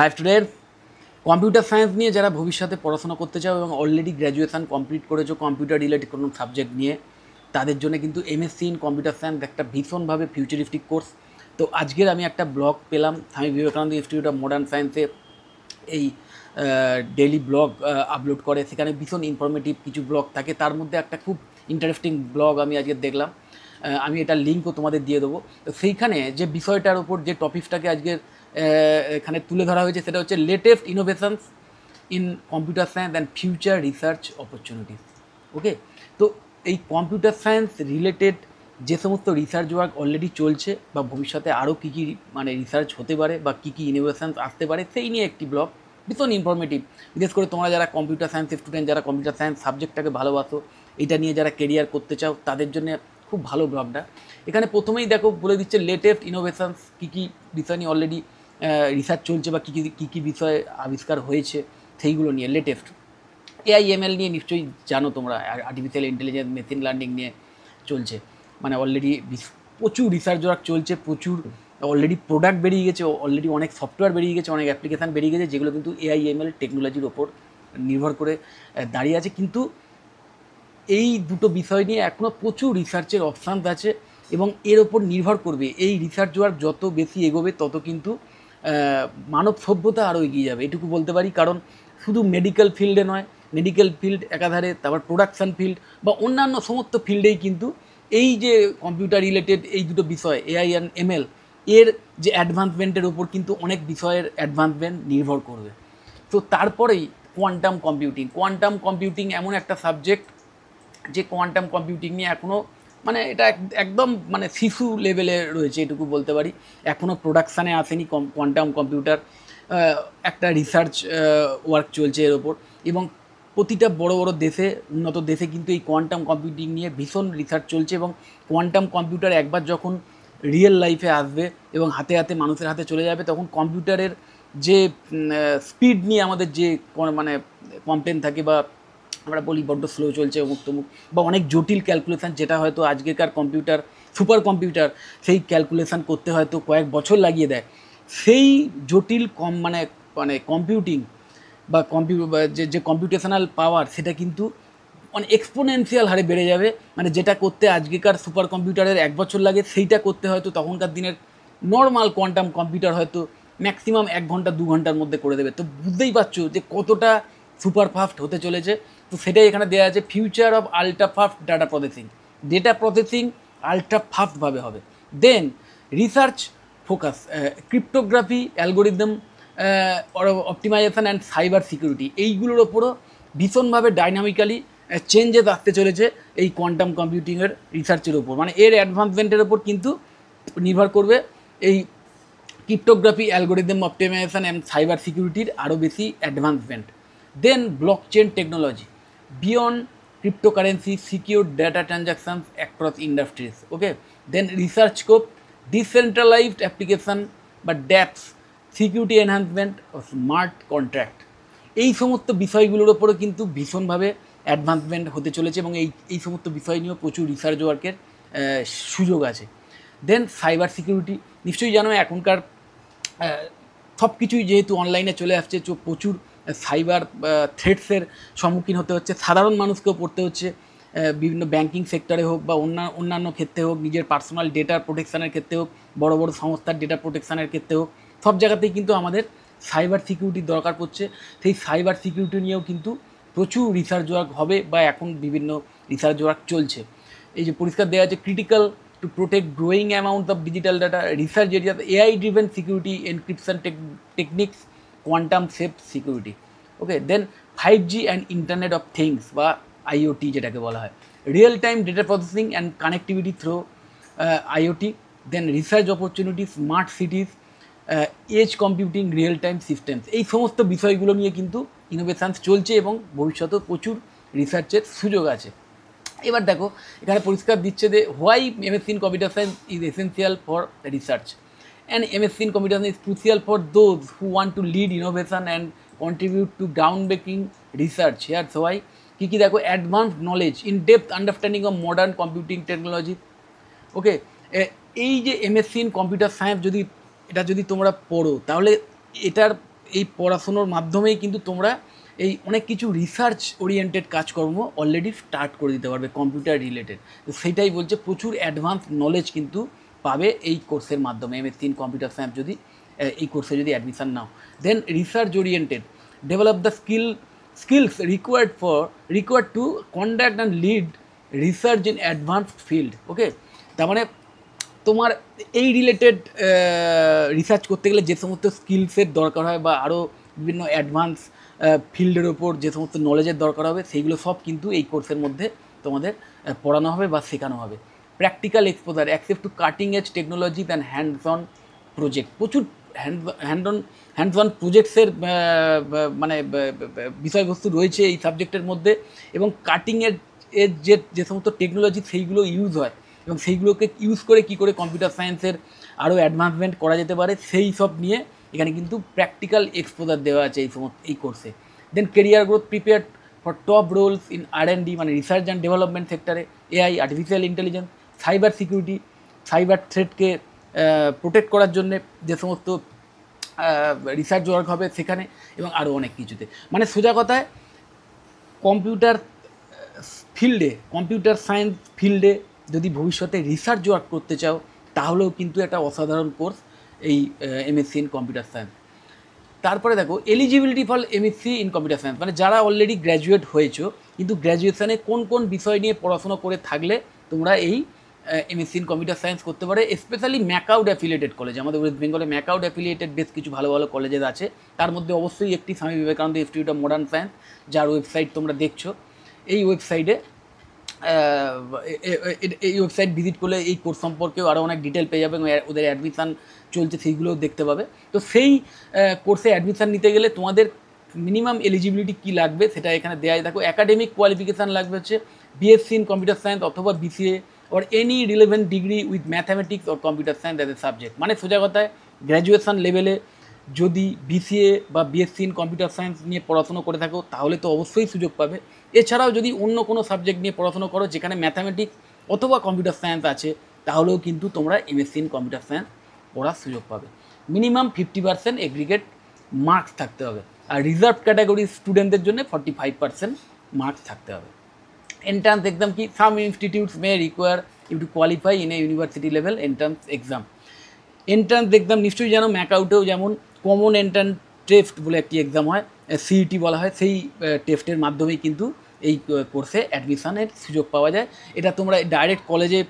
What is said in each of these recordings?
High student computer science নিয়ে যারা ভবিষ্যতে পড়াশোনা করতে চাও এবং অলরেডি গ্র্যাজুয়েশান কমপ্লিট করেছো কম্পিউটার রিলেটেড কোনো সাবজেক্ট নিয়ে তাদের জন্য কিন্তু এমএসসি ইন কম্পিউটার সায়েন্স একটা ভীষণভাবে ফিউচারিস্টিক কোর্স তো আজকের আমি একটা ব্লগ পেলাম স্বামী বিবেকানন্দ ইনস্টিটিউট অফ মডার্ন সায়েন্সে এই ডেলি ব্লগ আপলোড করে সেখানে ভীষণ ইনফরমেটিভ কিছু ব্লগ থাকে তার মধ্যে একটা খুব ইন্টারেস্টিং ব্লগ আমি আজকে দেখলাম আমি এটা লিঙ্কও তোমাদের দিয়ে দেবো তো সেইখানে যে বিষয়টার ওপর যে টপিকটাকে আজকের এখানে তুলে ধরা হয়েছে সেটা হচ্ছে latest innovations in computer science and future research opportunities okay তো এই কম্পিউটার সায়েন্স রিলেটেড যে সমস্ত রিসার্চ ওয়ার্ক অলরেডি চলছে বা ভবিষ্যতে আরও কী কী মানে রিসার্চ হতে পারে বা কী কী ইনোভেশনস আসতে পারে সেই নিয়ে একটি ব্লগ ভীষণ ইনফরমেটিভ বিশেষ করে তোমরা যারা কম্পিউটার সায়েন্স স্টুডেন্ট যারা কম্পিউটার সায়েন্স সাবজেক্টটাকে ভালোবাসো এটা নিয়ে যারা কেরিয়ার করতে চাও তাদের জন্য খুব ভালো ব্লগটা এখানে প্রথমেই দেখো বলে দিচ্ছে লেটেস্ট ইনোভেশনস কী কী বিষয় নিয়ে অলরেডি রিসার্চ চলছে বা কী কী কী বিষয়ে আবিষ্কার হয়েছে সেইগুলো নিয়ে লেটেস্ট এআই এমএল নিয়ে নিশ্চয়ই জানো তোমরা আর্টিফিশিয়াল ইন্টেলিজেন্স মেশিন লার্নিং নিয়ে চলছে মানে অলরেডি প্রচুর রিসার্চ ওয়ার্ক চলছে প্রচুর অলরেডি প্রোডাক্ট বেরিয়ে গেছে অলরেডি অনেক সফটওয়্যার বেরিয়ে গেছে অনেক অ্যাপ্লিকেশান বেরিয়ে গেছে যেগুলো কিন্তু এআই এমএল টেকনোলজির ওপর নির্ভর করে দাঁড়িয়ে আছে কিন্তু এই দুটো বিষয় নিয়ে এখনও প্রচুর রিসার্চের অপশান আছে এবং এর ওপর নির্ভর করবে এই রিসার্চ ওয়ার্ক যত বেশি এগোবে তত কিন্তু মানব সভ্যতা আরও এগিয়ে যাবে এটুকু বলতে পারি কারণ শুধু মেডিকেল ফিল্ডে নয় মেডিকেল ফিল্ড একাধারে তারপর প্রোডাকশান ফিল্ড বা অন্যান্য সমস্ত ফিল্ডেই কিন্তু এই যে কম্পিউটার রিলেটেড এই দুটো বিষয় এআই অ্যান্ড এমএল এর যে অ্যাডভান্সমেন্টের ওপর কিন্তু অনেক বিষয়ের অ্যাডভান্সমেন্ট নির্ভর করবে তো তারপরেই কোয়ান্টাম কম্পিউটিং কোয়ান্টাম কম্পিউটিং এমন একটা সাবজেক্ট যে কোয়ান্টাম কম্পিউটিং নিয়ে এখনও মানে এটা একদম মানে শিশু লেভেলে রয়েছে এটুকু বলতে পারি এখনও প্রোডাকশানে আসেনি কোয়ান্টাম কম্পিউটার একটা রিসার্চ ওয়ার্ক চলছে এর ওপর এবং প্রতিটা বড় বড় দেশে উন্নত দেশে কিন্তু এই কোয়ান্টাম কম্পিউটিং নিয়ে ভীষণ রিসার্চ চলছে এবং কোয়ান্টাম কম্পিউটার একবার যখন রিয়েল লাইফে আসবে এবং হাতে হাতে মানুষের হাতে চলে যাবে তখন কম্পিউটারের যে স্পিড নিয়ে আমাদের যে মানে কমপ্লেন থাকে বা আমরা বলি বড্ড স্লো চলছে অমুক তমুক বা অনেক জটিল ক্যালকুলেশান যেটা হয়তো আজকেকার কম্পিউটার সুপার কম্পিউটার সেই ক্যালকুলেশান করতে হয়তো কয়েক বছর লাগিয়ে দেয় সেই জটিল কম মানে মানে কম্পিউটিং বা কম্পিউ যে যে কম্পিউটেশনাল পাওয়ার সেটা কিন্তু মানে এক্সপোনেন্সিয়াল হারে বেড়ে যাবে মানে যেটা করতে আজকেকার সুপার কম্পিউটারের এক বছর লাগে সেইটা করতে হয়তো তখনকার দিনের নর্মাল কোয়ান্টাম কম্পিউটার হয়তো ম্যাক্সিমাম এক ঘন্টা দু ঘন্টার মধ্যে করে দেবে তো বুঝতেই পারছো যে কতটা সুপারফাস্ট হতে চলেছে তো সেটাই এখানে দেওয়া আছে future of ultrafast data processing data processing আল্ট্রাফাফটভাবে হবে then research focus cryptography algorithm optimisation and cyber security এইগুলোর ওপরও ভীষণভাবে ডাইনামিক্যালি চেঞ্জেস আসতে চলেছে এই কোয়ান্টাম কম্পিউটিংয়ের রিসার্চের ওপর মানে এর অ্যাডভান্সমেন্টের ওপর কিন্তু নির্ভর করবে এই cryptography algorithm optimisation and cyber সিকিউরিটির আরও বেশি advancement then block chain technology beyond cryptocurrency secure data transactions across industries okay then research scope decentralised application বা dApps security enhancement smart contract এই সমস্ত বিষয়গুলোর ওপরও কিন্তু ভীষণভাবে অ্যাডভান্সমেন্ট হতে চলেছে এবং এই এই সমস্ত বিষয় নিয়েও প্রচুর রিসার্চ ওয়ার্কের সুযোগ আছে দেন সাইবার সিকিউরিটি নিশ্চয়ই জানো এখনকার সব কিছুই যেহেতু অনলাইনে চলে আসছে প্রচুর সাইবার থ্রেটসের সম্মুখীন হতে হচ্ছে সাধারণ মানুষকেও পড়তে হচ্ছে বিভিন্ন ব্যাংকিং সেক্টরে হোক বা অন্য অন্যান্য ক্ষেত্রে হোক নিজের পার্সোনাল ডেটা প্রোটেকশানের ক্ষেত্রে হোক বড় বড় সংস্থার ডেটা প্রোটেকশানের ক্ষেত্রে হোক সব জায়গাতেই কিন্তু আমাদের সাইবার সিকিউরিটির দরকার পড়ছে সেই সাইবার সিকিউরিটি নিয়েও কিন্তু প্রচুর রিসার্চ ওয়ার্ক হবে বা এখন বিভিন্ন রিসার্চ ওয়ার্ক চলছে এই যে পরিষ্কার দেওয়া আছে critical to protect growing amount of digital data research area AI driven security encryption techniques quantum safe security okay then five G and internet of things বা আইওটি যেটাকে বলা হয় real time data processing and connectivity through IoT then research opportunity smart cities edge computing real time systems এই সমস্ত বিষয়গুলো নিয়ে কিন্তু ইনোভেশানস চলছে এবং ভবিষ্যতে প্রচুর রিসার্চের সুযোগ আছে এবার দেখো এখানে পরিষ্কার দিচ্ছে যে why MSc in computer science is essential for research and MSC in computer science is crucial for those who want to lead innovation and contribute to groundbreaking research. Here's why. কী কী দেখো advanced knowledge in depth understanding of modern computing technology okay এই যে MSc in computer science যদি এটা যদি তোমরা পড়ো তাহলে এটার এই পড়াশুনোর মাধ্যমেই কিন্তু তোমরা এই অনেক কিছু রিসার্চ ওরিয়েন্টেড কাজকর্ম অলরেডি স্টার্ট করে দিতে পারবে কম্পিউটার রিলেটেড তো সেটাই বলছে প্রচুর অ্যাডভান্সড নলেজ কিন্তু পাবে এই কোর্সের মাধ্যমে M S C in computer science যদি এই কোর্সে যদি অ্যাডমিশান নাও then research oriented develop the skill skills required for required to conduct and lead research in advanced field okay তার মানে তোমার এই রিলেটেড রিসার্চ করতে গেলে যে সমস্ত স্কিলসের দরকার হয় বা আরও বিভিন্ন অ্যাডভান্স ফিল্ডের ওপর যে সমস্ত নলেজের দরকার হবে সেইগুলো সব কিন্তু এই কোর্সের মধ্যে তোমাদের পড়ানো হবে বা শেখানো হবে practical exposure access to cutting edge technology than hands on প্রচুর hand hand on hands on প্রজেক্টসের মানে বিষয়বস্তু রয়েছে এই সাবজেক্টের মধ্যে এবং কাটিং এর এর যে যে সমস্ত টেকনোলজি সেইগুলো ইউজ হয় এবং সেইগুলোকে ইউজ করে কি করে কম্পিউটার সায়েন্সের আরও অ্যাডভান্সমেন্ট করা যেতে পারে সেই সব নিয়ে এখানে কিন্তু প্র্যাকটিক্যাল এক্সপোজার দেওয়া আছে এই সমস্ত এই কোর্সে then career growth prepare for top roles in R and D মানে রিসার্চ অ্যান্ড ডেভেলপমেন্ট সেক্টরে AI artificial intelligence cyber security cyber থ্রেটকে প্রোটেক্ট করার জন্যে যে সমস্ত রিসার্চ ওয়ার্ক হবে সেখানে এবং আরও অনেক কিছুতে মানে সোজা কথায় কম্পিউটার ফিল্ডে কম্পিউটার সায়েন্স ফিল্ডে যদি ভবিষ্যতে রিসার্চ ওয়ার্ক করতে চাও তাহলেও কিন্তু একটা অসাধারণ কোর্স এই এমএসসি ইন কম্পিউটার সায়েন্স তারপরে দেখো eligibility for MSc in computer science মানে যারা অলরেডি গ্র্যাজুয়েট হয়েছো কিন্তু গ্র্যাজুয়েশানে কোন কোন বিষয় নিয়ে পড়াশোনা করে থাকলে তোমরা এই এমএসসি ইন কম্পিউটার সায়েন্স করতে পারে স্পেশালি ম্যাকাউড অ্যাফিলিয়েটেড কলেজ আমাদের ওয়েস্ট বেঙ্গলে ম্যাকাউড অ্যাফিলিয়েটেড বেশ কিছু ভালো ভালো কলেজের আছে তার মধ্যে অবশ্যই একটি Swami Vivekananda institute of modern science যার ওয়েবসাইট তোমরা দেখছো এই ওয়েবসাইটে এই ওয়েবসাইট ভিজিট করলে এই কোর্স সম্পর্কেও আরও অনেক ডিটেল পেয়ে যাবে এবং ওদের অ্যাডমিশান চলছে সেইগুলোও দেখতে পাবে তো সেই কোর্সে অ্যাডমিশান নিতে গেলে তোমাদের মিনিমাম এলিজিবিলিটি কী লাগবে সেটা এখানে দেওয়াই দেখো অ্যাকাডেমিক কোয়ালিফিকেশান লাগবে হচ্ছে বিএসসি ইন কম্পিউটার সায়েন্স অথবা BCA or any relevant degree with mathematics or computer science as a subject মানে সোজা কথায় গ্র্যাজুয়েশন লেভেলে যদি বিসিএ বা বিএসসি ইন কম্পিউটার সায়েন্স নিয়ে পড়াশুনো করে থাকো তাহলে তো অবশ্যই সুযোগ পাবে এছাড়াও যদি অন্য কোনো সাবজেক্ট নিয়ে পড়াশোনা করো যেখানে ম্যাথামেটিক্স অথবা কম্পিউটার সায়েন্স আছে তাহলেও কিন্তু তোমরা এমএসসি ইন কম্পিউটার সায়েন্স পড়ার সুযোগ পাবে minimum fifty percent aggregate marks থাকতে হবে আর রিজার্ভ ক্যাটাগরি স্টুডেন্টদের জন্য ফর্টি ফাইভ পার্সেন্ট মার্কস থাকতে হবে এন্ট্রান্স এক্সাম কি some institutes may require you to qualify in a university level entrance exam entrance exam নিশ্চয়ই জানো ম্যাকাউটেও যেমন কমন এন্ট্রান্স টেস্ট বলে একটি এক্সাম হয় সিইটি e বলা হয় সেই টেস্টের মাধ্যমেই কিন্তু এই কোর্সে অ্যাডমিশানের সুযোগ পাওয়া যায় এটা তোমরা ডাইরেক্ট কলেজে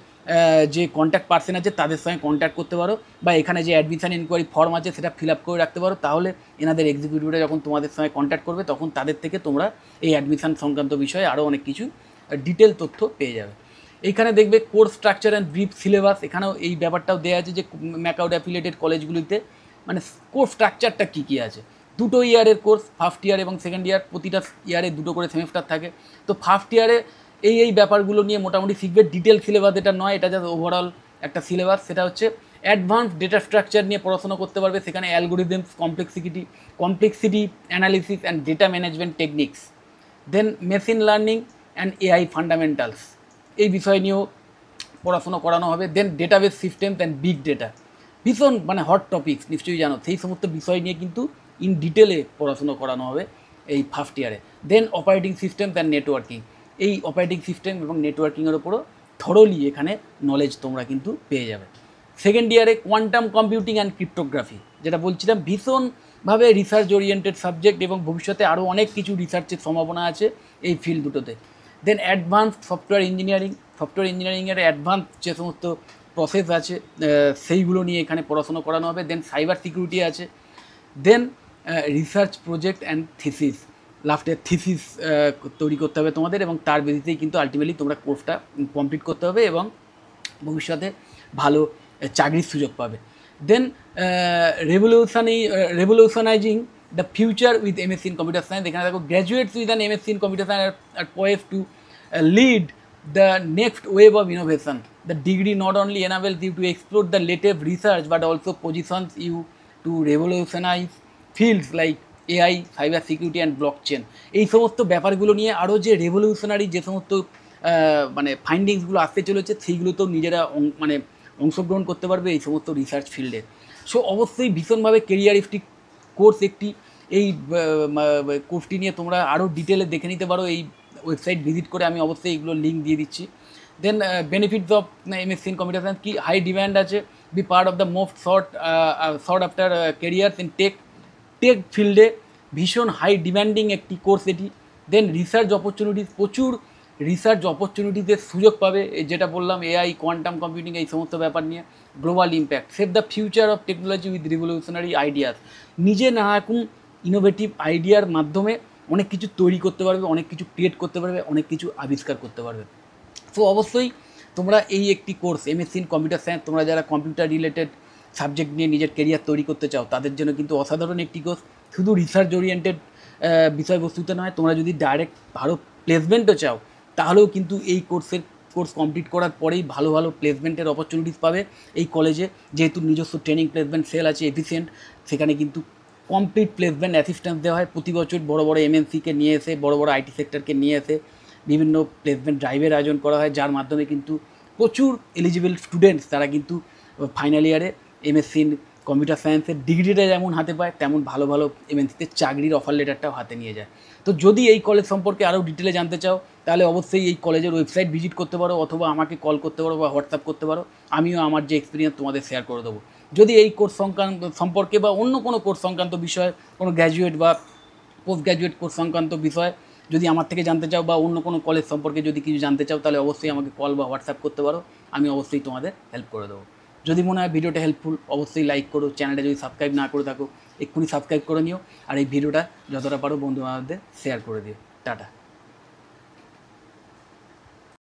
যে কন্ট্যাক্ট পার্সন আছে তাদের সঙ্গে কন্ট্যাক্ট করতে পারো বা এখানে যে অ্যাডমিশান ইনকোয়ারি ফর্ম আছে সেটা ফিল আপ করে রাখতে পারো তাহলে এনাদের এক্সিকিউটিভরা যখন তোমাদের সঙ্গে কন্ট্যাক্ট করবে তখন তাদের থেকে তোমরা এই অ্যাডমিশান সংক্রান্ত বিষয়ে আরও অনেক কিছু ডিটেল তথ্য পেয়ে যাবে এইখানে দেখবে course structure and brief syllabus এখানেও এই ব্যাপারটাও দেওয়া আছে যে ম্যাকাউড অ্যাফিলেটেড কলেজগুলিতে মানে কোর্স স্ট্রাকচারটা কী কী আছে দুটো ইয়ারের কোর্স ফার্স্ট ইয়ার এবং সেকেন্ড ইয়ার প্রতিটা ইয়ারে দুটো করে সেমিস্টার থাকে তো ফার্স্ট ইয়ারে এই এই ব্যাপারগুলো নিয়ে মোটামুটি শিখবে ডিটেল সিলেবাস এটা নয় এটা জাস্ট ওভারঅল একটা সিলেবাস সেটা হচ্ছে অ্যাডভান্স ডেটা স্ট্রাকচার নিয়ে পড়াশোনা করতে পারবে সেখানে algorithms complexity complexity analysis and data management techniques then machine learning and AI fundamentals এই বিষয় নিয়েও পড়াশুনো করানো হবে then database systems and big data ভীষণ মানে হট টপিক্স নিশ্চয়ই জানো সেই সমস্ত বিষয় নিয়ে কিন্তু ইন ডিটেলে পড়াশুনো করানো হবে এই ফার্স্ট ইয়ারে then operating systems and networking এই অপারেটিং সিস্টেম এবং নেটওয়ার্কিংয়ের ওপরও থরোলি এখানে নলেজ তোমরা কিন্তু পেয়ে যাবে সেকেন্ড ইয়ারে কোয়ান্টাম কম্পিউটিং অ্যান্ড ক্রিপ্টোগ্রাফি যেটা বলছিলাম ভীষণভাবে রিসার্চ ওরিয়েন্টেড সাবজেক্ট এবং ভবিষ্যতে আরও অনেক কিছু রিসার্চের সম্ভাবনা আছে এই ফিল্ড দুটোতে then advance software engineering software ইঞ্জিনিয়ারিংয়ের অ্যাডভান্স যে সমস্ত প্রসেস আছে সেইগুলো নিয়ে এখানে পড়াশোনা করানো হবে দেন সাইবার সিকিউরিটি আছে then research project and thesis লাস্টে থিসিস তৈরি করতে হবে তোমাদের এবং তার বেসিসেই কিন্তু আলটিমেটলি তোমরা কোর্সটা কমপ্লিট করতে হবে এবং ভবিষ্যতে ভালো চাকরির সুযোগ পাবে then revolutionise revolutionising the future with M S in computer science এখানে দেখো graduates with M S in computer science are poised to lead the next wave of innovation the degree not only enables you to explore the latest research but also positions you to revolutionise fields like AI cyber security and block chain এই সমস্ত ব্যাপারগুলো নিয়ে আরও যে revolutionary যে সমস্ত মানে ফাইন্ডিংসগুলো আসতে চলেছে সেইগুলো তো নিজেরা মানে অংশগ্রহণ করতে পারবে এই সমস্ত রিসার্চ ফিল্ডে সো অবশ্যই ভীষণভাবে কেরিয়ারিস্টিক কোর্স একটি এই কোর্সটি নিয়ে তোমরা আরও ডিটেলে দেখে নিতে পারো এই ওয়েবসাইট ভিজিট করে আমি অবশ্যই এইগুলো লিঙ্ক দিয়ে দিচ্ছি then benefits of MSc in computer science কি হাই ডিম্যান্ড আছে be part of the most sought sought after careers in tech tech ফিল্ডে ভীষণ হাই ডিম্যান্ডিং একটি কোর্স এটি দেন রিসার্চ অপরচুনিটিস প্রচুর রিসার্চ অপরচুনিটিতে সুযোগ পাবে যেটা বললাম এআই কোয়ান্টাম কম্পিউটিং এই সমস্ত ব্যাপার নিয়ে global impact save the future of technology with revolutionary ideas নিজে না এখন ইনোভেটিভ আইডিয়ার মাধ্যমে অনেক কিছু তৈরি করতে পারবে অনেক কিছু ক্রিয়েট করতে পারবে অনেক কিছু আবিষ্কার করতে পারবে সো অবশ্যই তোমরা এই একটি course MSc in computer science তোমরা যারা কম্পিউটার রিলেটেড সাবজেক্ট নিয়ে নিজের কেরিয়ার তৈরি করতে চাও তাদের জন্য কিন্তু অসাধারণ একটি কোর্স শুধু রিসার্চ ওরিয়েন্টেড বিষয়বস্তুতে নয় তোমরা যদি ডাইরেক্ট ভালো প্লেসমেন্টও চাও তাহলেও কিন্তু এই কোর্সের কোর্স কমপ্লিট করার পরেই ভালো ভালো প্লেসমেন্টের অপরচুনিটিস পাবে এই কলেজে যেহেতু নিজস্ব ট্রেনিং প্লেসমেন্ট সেল আছে এফিসিয়েন্ট সেখানে কিন্তু কমপ্লিট প্লেসমেন্ট অ্যাসিস্ট্যান্স দেওয়া হয় প্রতি বছর বড় বড় এমএনসিকে নিয়ে এসে বড় বড় আইটি সেক্টরকে নিয়ে এসে বিভিন্ন প্লেসমেন্ট ড্রাইভের আয়োজন করা হয় যার মাধ্যমে কিন্তু প্রচুর এলিজিবল স্টুডেন্টস তারা কিন্তু ফাইনাল ইয়ারে এমএসসি ইন কম্পিউটার সায়েন্সের ডিগ্রিটা যেমন হাতে পায় তেমন ভালো ভালো এমএনসিতে চাকরির অফার লেটারটাও হাতে নিয়ে যায় তো যদি এই কলেজ সম্পর্কে আরও ডিটেলে জানতে চাও তাহলে অবশ্যই এই কলেজের ওয়েবসাইট ভিজিট করতে পারো অথবা আমাকে কল করতে পারো বা হোয়াটসঅ্যাপ করতে পারো আমিও আমার যে এক্সপিরিয়েন্স তোমাদের শেয়ার করে দেবো যদি এই কোর্স সংক্রান্ত সম্পর্কে বা অন্য কোনো কোর্স সংক্রান্ত বিষয়ে কোনো গ্র্যাজুয়েট বা পোস্ট গ্র্যাজুয়েট কোর্স সংক্রান্ত বিষয়ে যদি আমার থেকে জানতে চাও বা অন্য কোনো কলেজ সম্পর্কে যদি কিছু জানতে চাও তাহলে অবশ্যই আমাকে কল বা হোয়াটসঅ্যাপ করতে পারো আমি অবশ্যই তোমাদের হেল্প করে দেবো যদি মনে হয় ভিডিওটা হেল্পফুল অবশ্যই লাইক করো চ্যানেলটা যদি সাবস্ক্রাইব না করে থাকো এক্ষুনি সাবস্ক্রাইব করে নিও আর এই ভিডিওটা যতটা পারো বন্ধু বান্ধবদের শেয়ার করে দিও টাটা